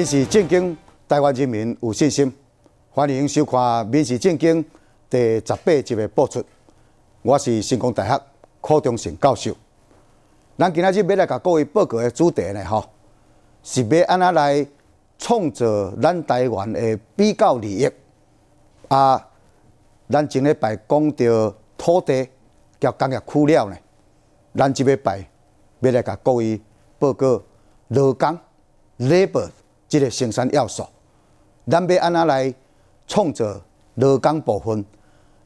民事正经，台湾人民有信心。欢迎收看《民事正经》第十八集的播出。我是成功大学柯中成教授。咱今仔日要来甲各位报告的主题呢，吼，是要安怎来创造咱台湾的比较利益？啊，咱前礼拜讲到土地交工业区了呢，咱即礼拜要来甲各位报告劳工 （labor）。即个生产要素，咱要安怎来创造劳工部分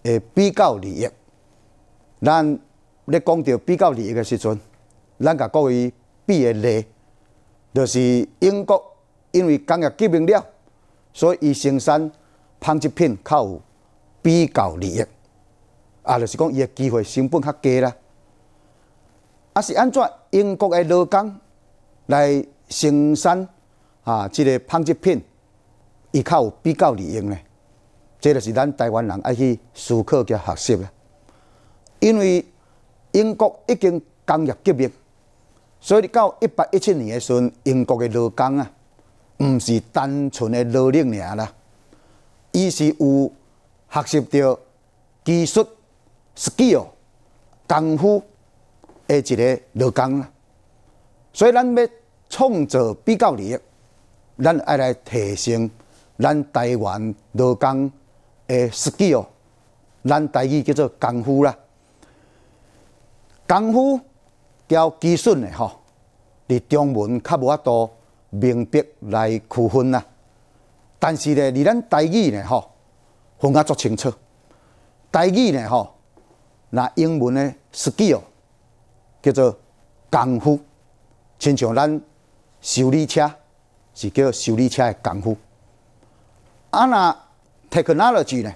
诶比较利益。咱咧讲到比较利益诶时阵，咱甲各位比个例，就是英国因为工业革命了，所以伊生产纺织品较有比较利益，啊，就是讲伊诶机会成本较低啦。啊，是安怎英国诶劳工来生产？啊，即个纺织品，伊较有比较利用嘞。即个是咱台湾人爱去思考交学习啦。因为英国已经工业革命，所以到一八一七年诶时阵，英国诶劳工啊，毋是单纯诶劳力尔啦，伊是有学习到技术、skill、功夫，诶，一个劳工啦。所以咱要创造比较利益。咱爱来提升咱台湾劳工的实际哦，咱台语叫做功夫啦。功夫交技术的吼，伫中文较无法度明白来区分啦。但是咧，伫咱台语呢吼，分较足清楚。台语呢吼，那英文的实际哦，叫做功夫，亲像咱修理车。是叫修理车的功夫。啊，那 technology 呢？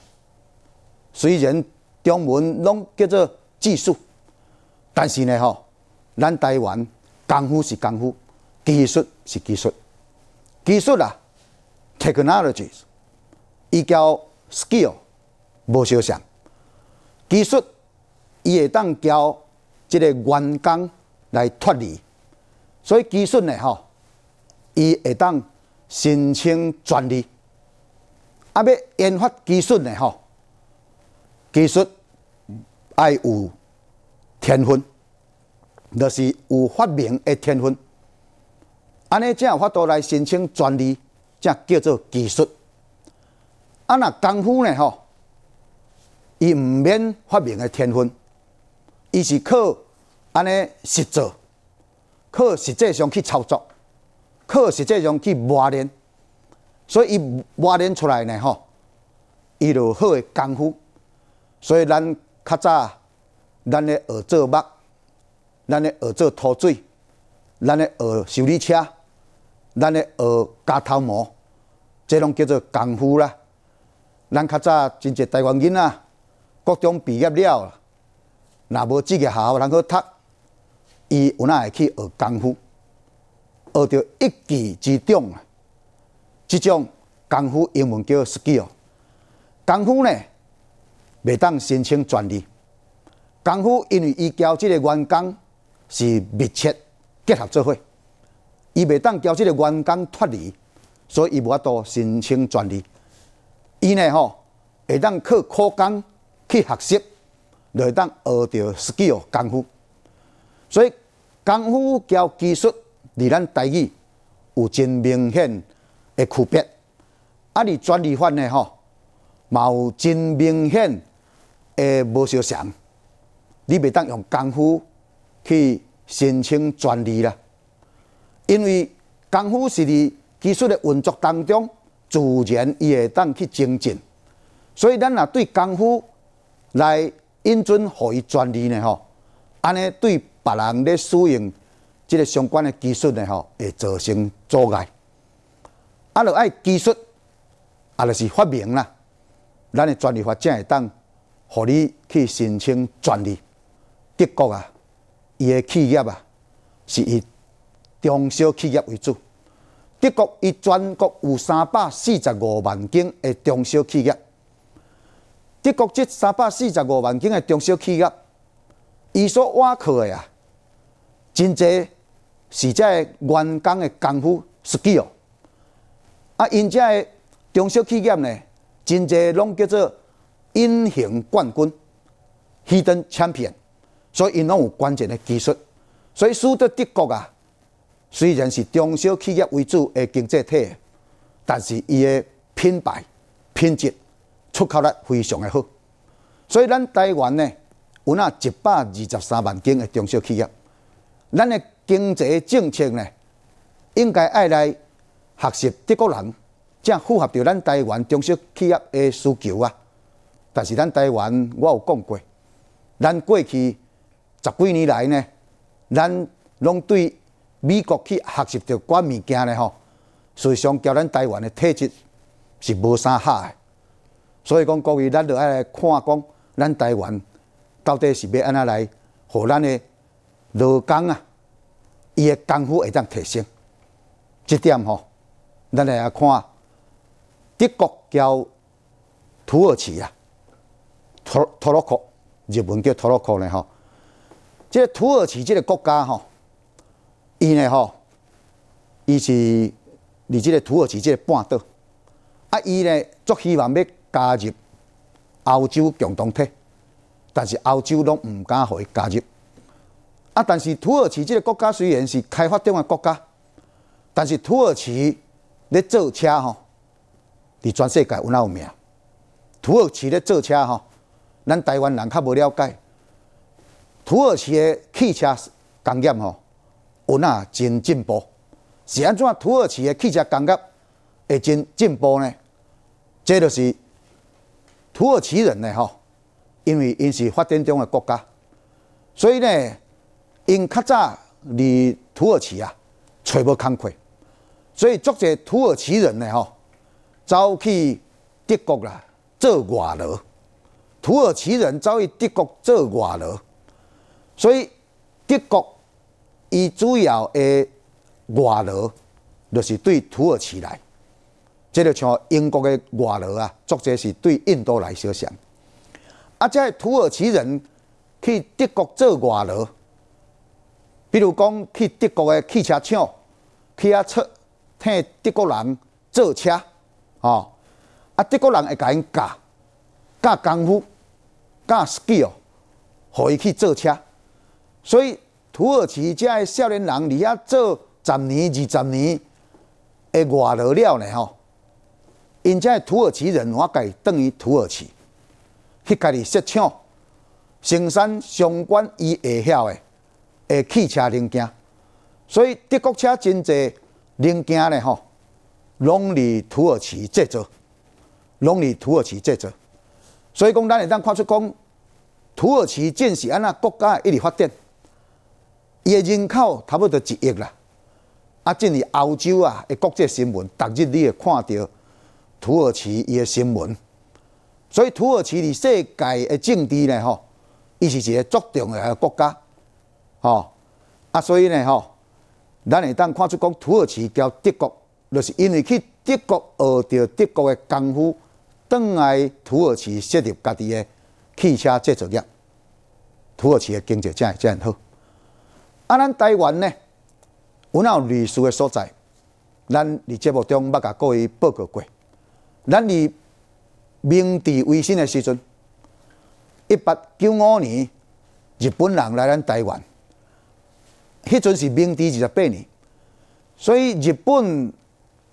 虽然中文拢叫做技术，但是呢吼，咱台湾功夫是功夫，技术是技术。技术啊，technology，伊交 skill 无相。技术，伊会当交即个员工来脱离。所以技术呢吼。伊会当申请专利，啊，要研发技术诶，吼，技术爱有天分，就是有发明诶天分，安尼才有法度来申请专利，才叫做技术。啊，那功夫呢，吼，伊毋免发明诶天分，伊是靠安尼实做，靠实际上去操作。靠，实际上去磨练，所以伊磨练出来呢吼，伊落好的功夫。所以咱较早，咱咧学做木，咱咧学做土水，咱咧学修理车，咱咧学剪头毛，这拢叫做功夫啦。咱较早真侪台湾囡仔，各种毕业了，若无自己学校通去读，伊有无会去学功夫。学着一技之长啊！即种功夫英文叫 “skill”。功夫呢，袂当申请专利。功夫因为伊交即个员工是密切结合做伙，伊袂当交即个员工脱离，所以伊无法度申请专利。伊呢吼会当靠考工去学习，就会当学着 skill 功夫。所以功夫交技术。离咱台语有真明显诶区别，啊！离专利法呢吼，嘛有真明显诶无相。你未当用功夫去申请专利啦，因为功夫是伫技术诶运作当中，自然伊会当去精进。所以咱若对功夫来引准予伊专利呢吼，安尼对别人咧使用。即个相关的技术呢吼，会造成阻碍。啊，就爱技术，啊，就是发明啦。咱的专利法正会当，互你去申请专利。德国啊，伊的企业啊，是以中小企业为主。德国，伊全国有三百四十五万间的中小企业。德国即三百四十五万间的中小企业，伊所挖去的啊，真侪。是这员工的功夫实际哦，啊，因这中小企业呢，真侪拢叫做隐形冠军，hidden champion，所以因拢有关键的技术，所以使得德国啊，虽然是中小企业为主的经济体，但是伊的品牌、品质、出口力非常的好，所以咱台湾呢，有那一百二十三万间诶中小企业，咱的。经济政策呢，应该爱来学习德国人，才符合着咱台湾中小企业的需求啊。但是咱台湾，我有讲过，咱过去十几年来呢，咱拢对美国去学习着管物件呢吼，事实上交咱台湾的体质是无相合的。所以讲，各位，咱就要来看讲，咱台湾到底是要安怎来，互咱的劳工啊？伊个功夫会当提升？这点吼，咱来啊看德国交土耳其啊，土土耳其，日本叫土耳其呢吼。即个土耳其即个国家吼，伊呢吼，伊是伫即个土耳其即个半岛，啊，伊呢足希望要加入欧洲共同体，但是欧洲拢唔敢互伊加入。啊！但是土耳其这个国家虽然是开发中的国家，但是土耳其咧造车吼，伫全世界有哪有名？土耳其咧造车吼，咱台湾人较无了解。土耳其的汽车工业吼，有哪真进步？是安怎？土耳其的汽车工业会真进步呢？即就是土耳其人呢吼，因为因是发展中诶国家，所以呢。因较早离土耳其啊，揣无工作，所以作者土耳其人呢，吼，走去德国啦做外劳。土耳其人走去德国做外劳，所以德国伊主要的外劳就是对土耳其来，即个像英国的外劳啊，作者是对印度来设想。啊，再土耳其人去德国做外劳。比如讲，去德国的汽车厂去遐出替德国人造车，吼啊！德国人会甲因教教功夫、教 skill，互伊去做车。所以土耳其的少年人，离遐做十年、二十年会外得了呢？吼！因遮的土耳其人，我改等于土耳其去家己设厂生产相关，伊会晓的。诶，汽车零件，所以德国车真侪零件咧吼，拢伫土耳其制造，拢伫土耳其制造。所以讲，咱会当看出讲，土耳其正是安那国家一直发展，伊人口差不多一亿啦。啊，正是欧洲啊，诶，国际新闻，逐日你会看到土耳其伊诶新闻。所以，土耳其伫世界诶政治咧吼，伊是一个足重要个国家。吼，啊，所以呢，吼，咱会当看出讲，土耳其交德国，就是因为去德国学着德国的功夫，转来土耳其设入家己的汽车制造业，土耳其的经济会才真好。啊，咱台湾呢，有闹历史所在，咱在节目中捌甲各位报告过。咱在明治维新的时阵，一八九五年，日本人来咱台湾。迄阵是明治二十八年，所以日本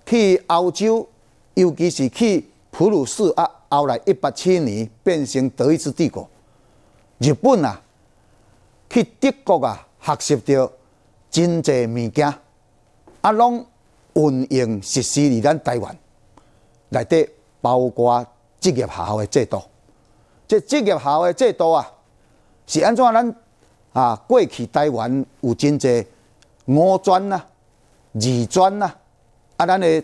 去欧洲，尤其是去普鲁士啊，后来一八七年变成德意志帝国。日本啊，去德国啊，学习到真济物件，啊，拢运用实施在咱台湾。内底包括职业学校的制度，即职业学校的制度啊，是安怎咱？啊，过去台湾有真侪五专、啊、二专呐、啊，咱的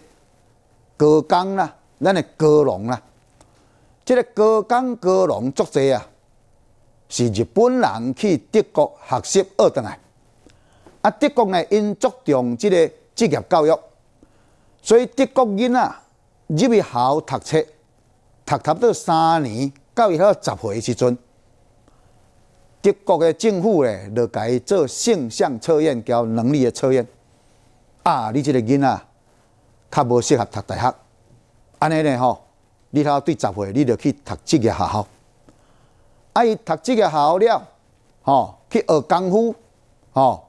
高钢啊，咱的高农。即、这个高工高农作者啊，是日本人去德国学习学倒来。啊，德国呢因注重即个职业教育，所以德国人啊入去校读册，读读到三年，到育到十岁时阵。各国的政府咧，就家做性向测验，交能力的测验。啊，你这个囡仔，较无适合读大学，安尼咧吼，你头对十岁，你就去读职业学校。啊，伊读职业学校了，吼，去学功夫，吼，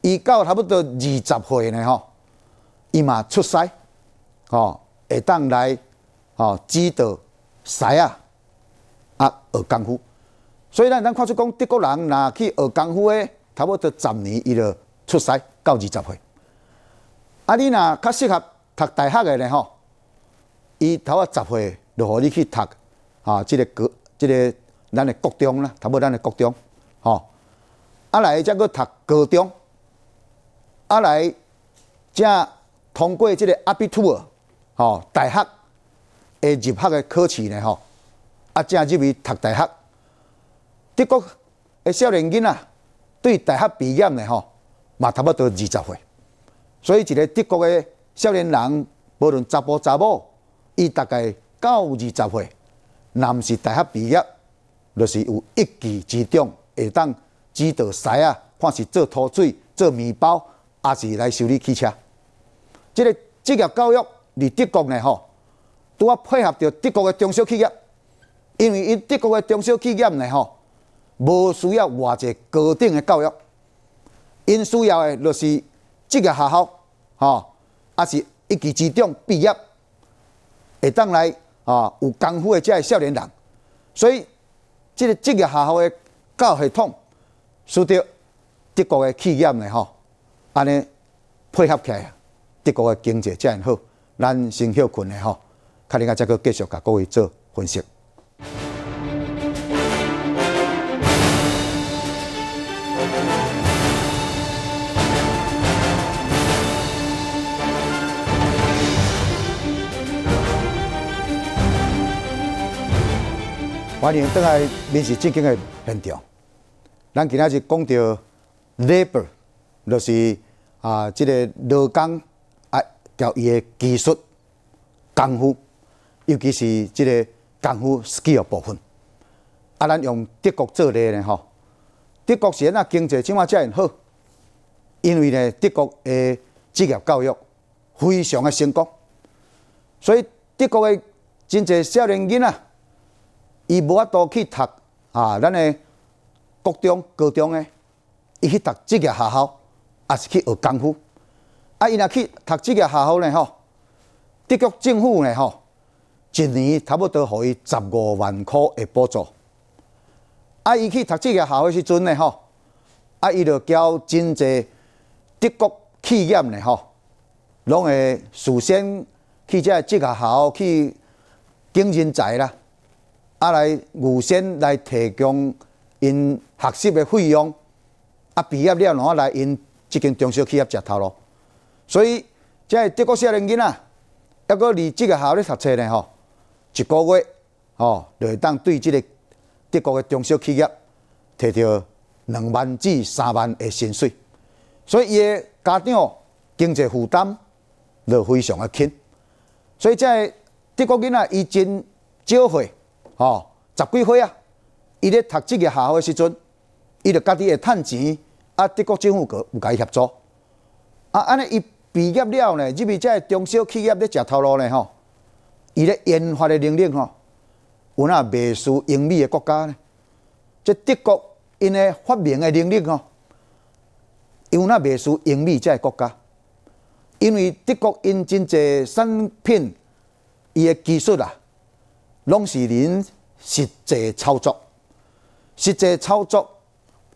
伊到差不多二十岁呢吼，伊嘛出师，吼，会当来，吼指导师啊，啊学功夫。所以咱咱看出，讲德国人若去学功夫诶，差不多十年伊就出师，到二十岁。啊，你若较适合读大学诶呢吼，伊头啊十岁就互你去读，啊，即个高，即个咱诶国中啦，差不多咱诶国中，吼。啊来，则搁读高中，啊来，则通过即个阿比图尔，吼大学，诶入学诶考试呢吼，啊正入去读大学。德国的少年囡仔对大学毕业的吼，嘛差不多二十岁，所以一个德国的少年人，无论查甫查某，伊大概到二十岁，毋是大学毕业，就是有一技之长，会当指导师啊，看是做土水、做面包，还是来修理汽车。即个职业教育伫德国咧吼，拄啊配合着德国的中小企业，因为因德国的中小企业呢吼。无需要偌侪高等的教育，因需要的就是职业学校，吼，啊是一技之长毕业，会当来啊有功夫的这类少年人，所以即个职业学校的教育系统，输得德国的企业呢，吼，安尼配合起来，德国的经济才会好，咱先休困下吼，较礼仔再佫继续甲各位做分析。欢迎登来民主正经的现场。咱今日是讲到 labor，就是啊，即个劳工啊，交伊的技术功夫，尤其是即个功夫 skill 部分。啊，咱用德国做例呢吼，德国是安那经济怎麽这样好？因为呢，德国的职业教育非常的成功，所以德国的真侪少年囡仔。伊无法度去读啊，咱诶，国中、高中诶，伊去读职业学校，也是去学功夫。啊，伊若去读职业学校呢，吼，德国政府呢，吼，一年差不多互伊十五万块诶补助。啊，伊去读职业学校时阵呢，吼，啊，伊就交真侪德国企业呢，吼，拢会事先去遮职业学校去经人才啦。啊！来预先来提供因学习的费用，啊，毕业了然后来因即间中小企业食头咯。所以，即个德国少年囡仔，还个你即个校里读书呢吼，一个月吼就会当对即个德国的中小企业摕到两万至三万的薪水，所以伊的家长经济负担就非常的轻。所以，即个德国囡仔伊真少岁。哦，十几岁啊！伊咧读职业学校诶时阵，伊着家己会趁钱，啊，德国政府佫有甲伊合作。啊，安尼伊毕业了呢，入去即个中小企业咧食头路呢吼。伊咧研发诶能力吼，有哪未输英美诶国家呢？即德国因诶发明诶能力吼，有哪未输英美即个国家？因为德国因真侪产品伊诶技术啊。拢是恁实际操作、实际操作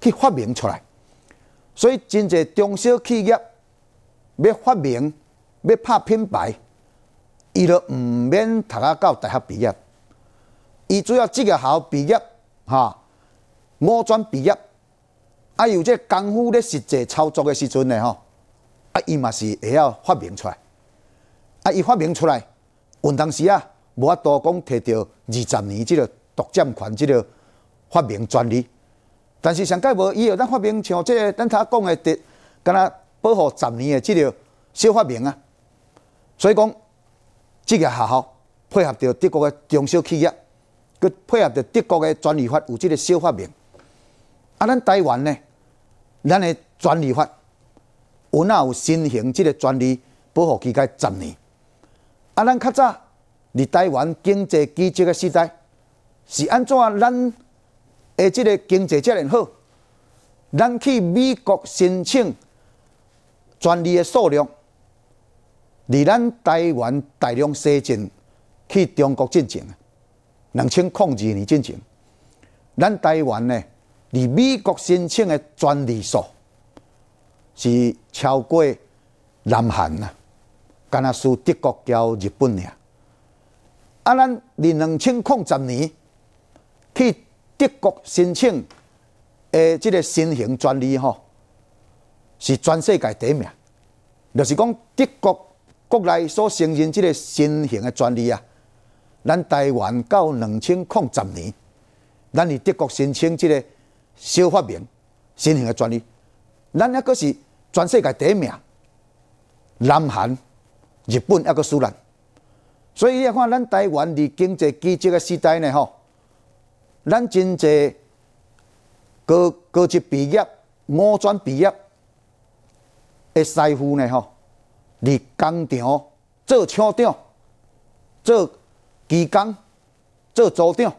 去发明出来，所以真侪中小企业要发明、要拍品牌，伊都毋免读啊到大学毕业，伊主要即个校毕业，哈，武专毕业，啊有这功夫咧实际操作嘅时阵咧吼，啊伊嘛是会晓发明出来，啊伊发明出来，有当时啊。无法度讲，摕到二十年即个独占权、即个发明专利，但是上届无伊有咱发明像即个，咱头讲的，得敢若保护十年的即个小发明啊。所以讲，即个学校配合着德国的中小企业，佮配合着德国的专利法有即个小发明。啊，咱台湾呢，咱的专利法，有哪有新型即个专利保护期间十年？啊，咱较早。伫台湾经济奇迹个时代，是安怎咱诶即个经济遮尔好？咱去美国申请专利个数量，伫咱台湾大量西进去中国进前，两千控制年进前。咱台湾呢，伫美国申请个专利数是超过南韩啊，敢若输德国交日本俩。啊，咱二两千零十年去德国申请诶，即个新型专利吼，是全世界第一名。就是讲德国国内所承认即个新型的专利啊，咱台湾到两千零十年，咱去德国申请即个小发明新型的专利，咱还阁是全世界第一名。南韩、日本抑个输联。所以你看，咱台湾伫经济机智诶时代呢，吼，咱真侪高高级毕业、大专毕业，诶，师傅呢，吼，伫工厂做厂长、做技工、做组长，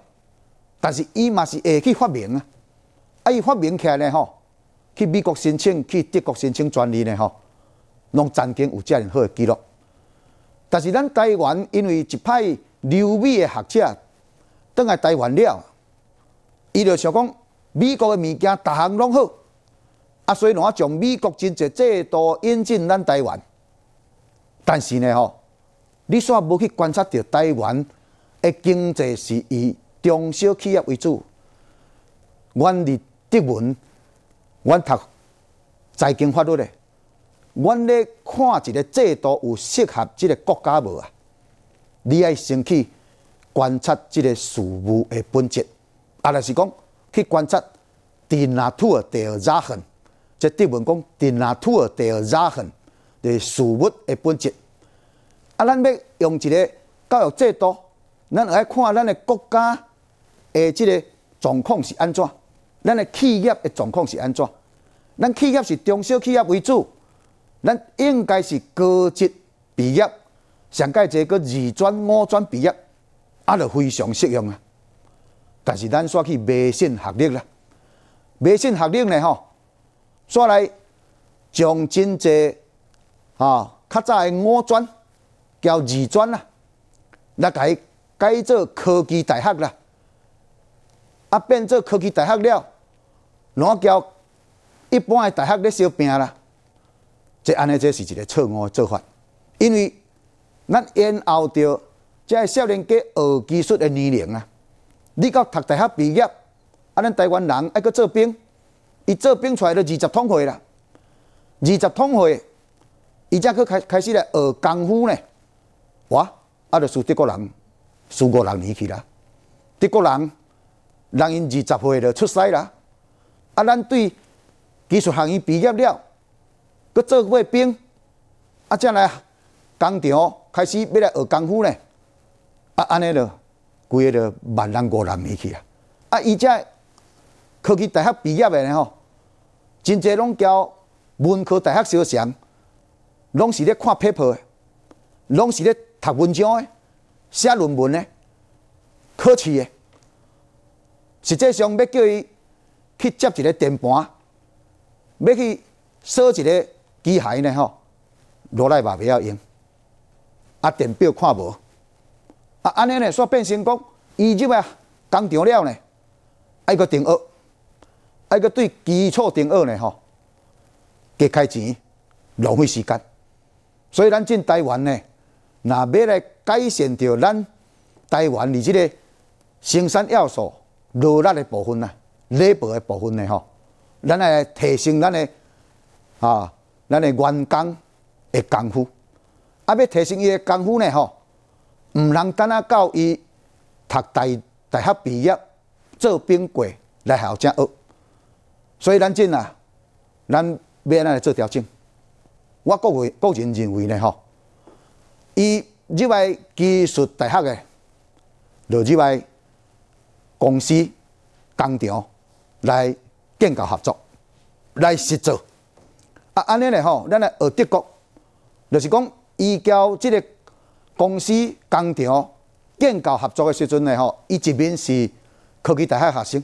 但是伊嘛是会去发明啊，啊，伊发明起来呢，吼，去美国申请、去德国申请专利呢，吼，拢曾经有遮尔好诶记录。但是咱台湾因为一批留美的学者，等来台湾了，伊就想讲美国的物件，逐项拢好，啊，所以我啊从美国经济制度引进咱台湾。但是呢吼，你煞无去观察到台湾的经济是以中小企业为主。阮伫德文，阮读财经法律。阮咧看一个制度有适合即个国家无啊？你爱先去观察即个事物诶本质，阿是讲去观察蒂纳图尔第二差痕，即德文讲蒂纳图尔第二痕，就是事物诶本质。啊，咱要用一个教育制度，咱爱看咱诶国家诶即个状况是安怎？咱诶企业诶状况是安怎？咱企业是中小企业为主。咱应该是高职毕业，上届者个二专、五专毕业，啊，就非常适用啊。但是咱煞去迷信学历啦，迷信学历呢吼，煞来将真侪啊较早的五专交二专啊，来改改做科技大学啦，啊变做科技大学了，后交一般诶大学咧相拼啦。这安尼，这是一个错误的做法，因为咱延后着这少年家学技术的年龄啊！你到读大学毕业，啊，咱台湾人爱去做兵，伊做兵出来著二十趟岁啦，二十趟岁，伊才去开开始来学功夫呢。哇！啊，就输德国人，输五六年去啦。德国人人因二十岁就出师啦，啊，咱对技术行业毕业了。佮做过兵，啊，将来工厂开始要来学功夫呢，啊，安尼咯，规个就万人五人袂去啊，啊，伊遮科技大学毕业的呢吼，真侪拢交文科大学相，拢是咧看 paper，拢是咧读文章的，写论文的，考试的，实际上要叫伊去接一个电板，要去烧一个。机械呢吼，落来嘛袂要用，啊电表看无，啊安尼呢煞变成功，伊入啊工厂了呢，爱个电学爱个对基础电学呢吼，加开钱浪费时间，所以咱进台湾呢，若要来改善着咱台湾里即个生产要素努力的部分呐，内部的部分呢吼，咱来提升咱的啊。咱的员工的功夫，啊，要提升伊的功夫呢？吼，毋通等啊到伊读大大学毕业做兵柜来校好正学。所以咱即啊，咱要安来做调整。我个人个人认为呢，吼，伊入来技术大学的，就入来公司、工厂来建构合作，来实做。啊，安尼咧吼，咱来学德国，就是讲伊交即个公司工厂建交合作诶时阵咧吼，伊一面是科技大学学生，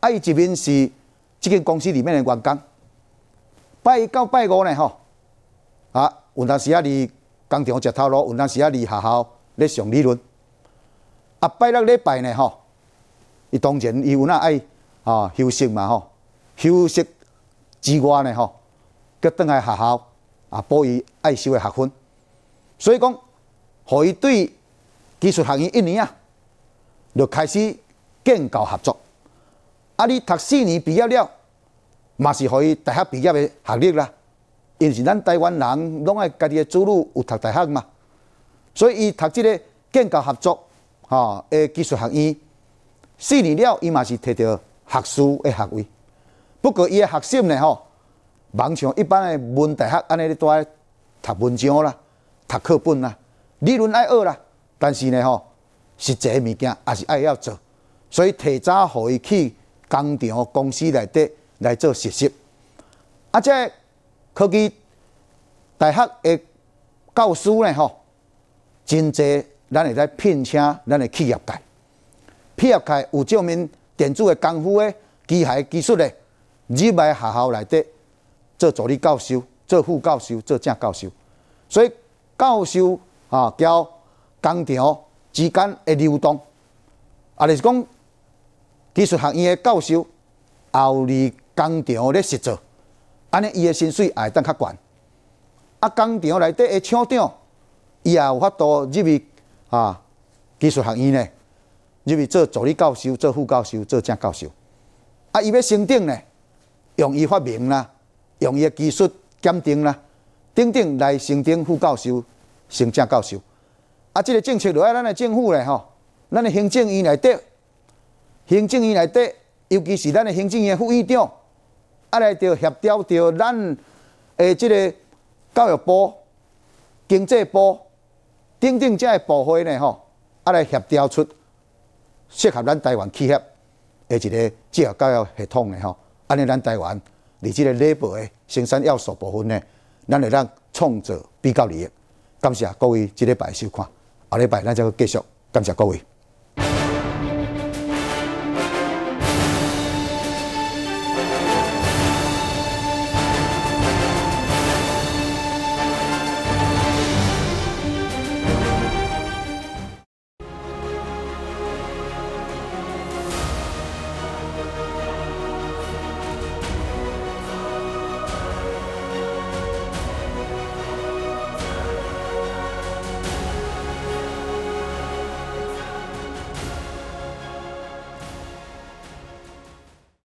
啊，伊一面是即个公司里面诶员工。拜一到拜五咧吼，啊，有当时啊伫工厂食头路，有当时啊伫学校咧上理论。啊，拜六礼拜咧吼，伊当然伊有若爱啊休息嘛吼，休息之外咧吼。佮登来学校，啊，补伊爱修诶学分，所以讲，互伊对技术学院一年啊，就开始建校合作。啊，你读四年毕业了，嘛是互伊大学毕业诶学历啦。因为是咱台湾人，拢爱家己诶子女有读大学嘛，所以伊读即个建校合作，吼，诶，技术学院四年了，伊嘛是摕到学士诶学位。不过伊诶学习呢，吼。网上一般的文大学安尼伫蹛读文章啦，读课本啦，理论爱学啦。但是呢吼，实际物件也是爱要做，所以提早互伊去工厂、公司内底来做实习。啊，即科技大学的教师呢吼，真济咱会来聘请咱的企业界，企业界有证明电子的功夫的机械技术的，入来学校内底。做助理教授、做副教授、做正教授，所以教授啊，交工厂之间的流动。啊，就是讲技术学院的教授，后离工厂咧实做，安尼伊的薪水也会当较悬。啊，工厂内底的厂长，伊也有法度入去啊技术学院呢，入去做助理教授、做副教授、做正教授。啊，伊要升顶呢，用伊发明啦。用伊技术鉴定啦，等等来升顶副教授、正教授。啊，即个政策落来，咱的政府咧吼，咱的行政院内底，行政院内底，尤其是咱的行政院副院长，啊来着协调着咱诶即个教育部、经济部，等等才会部会咧吼，啊来协调出适合咱台湾企业诶一个职业教育系统咧吼，安尼咱台湾。伫这个内部的生产要素部分呢，咱会咱创造比较利益。感谢各位，今礼拜收看，下礼拜咱再继续。感谢各位。